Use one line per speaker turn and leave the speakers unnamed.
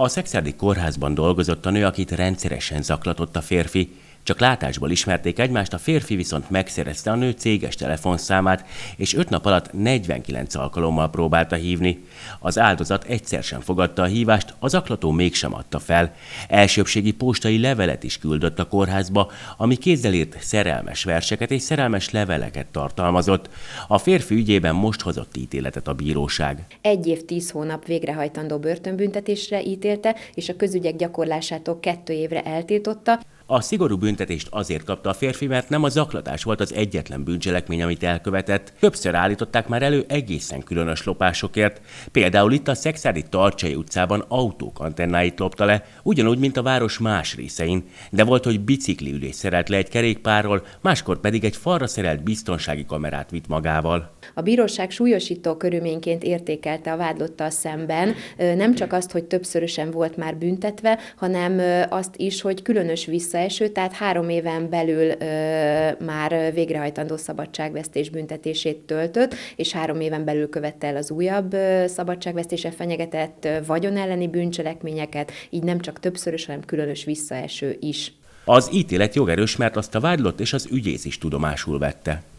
A szexádi kórházban dolgozott a nő, akit rendszeresen zaklatott a férfi, csak látásból ismerték egymást, a férfi viszont megszerezte a nő céges telefonszámát, és öt nap alatt 49 alkalommal próbálta hívni. Az áldozat egyszer sem fogadta a hívást, az aklató mégsem adta fel. Elsőbségi postai levelet is küldött a kórházba, ami kézzel írt szerelmes verseket és szerelmes leveleket tartalmazott. A férfi ügyében most hozott ítéletet a bíróság.
Egy év tíz hónap végrehajtandó börtönbüntetésre ítélte, és a közügyek gyakorlásától kettő évre eltiltotta.
A szigorú büntetést azért kapta a férfi, mert nem a zaklatás volt az egyetlen bűncselekmény, amit elkövetett. Többször állították már elő egészen különös lopásokért. Például itt a Szexádi Tarcsai utcában autók antennáit lopta le, ugyanúgy, mint a város más részein. De volt, hogy ülés szerelt le egy kerékpárról, máskor pedig egy falra szerelt biztonsági kamerát vitt magával.
A bíróság súlyosító körülményként értékelte a vádlottal szemben nem csak azt, hogy többszörösen volt már büntetve, hanem azt is, hogy különös vissza első, tehát három éven belül már végrehajtandó szabadságvesztés büntetését töltött, és három éven belül követte el az újabb szabadságvesztése fenyegetett vagyon elleni bűncselekményeket, így nem csak többszörös, hanem különös visszaeső is.
Az ítélet jogerős, mert azt a vádlott és az ügyész is tudomásul vette.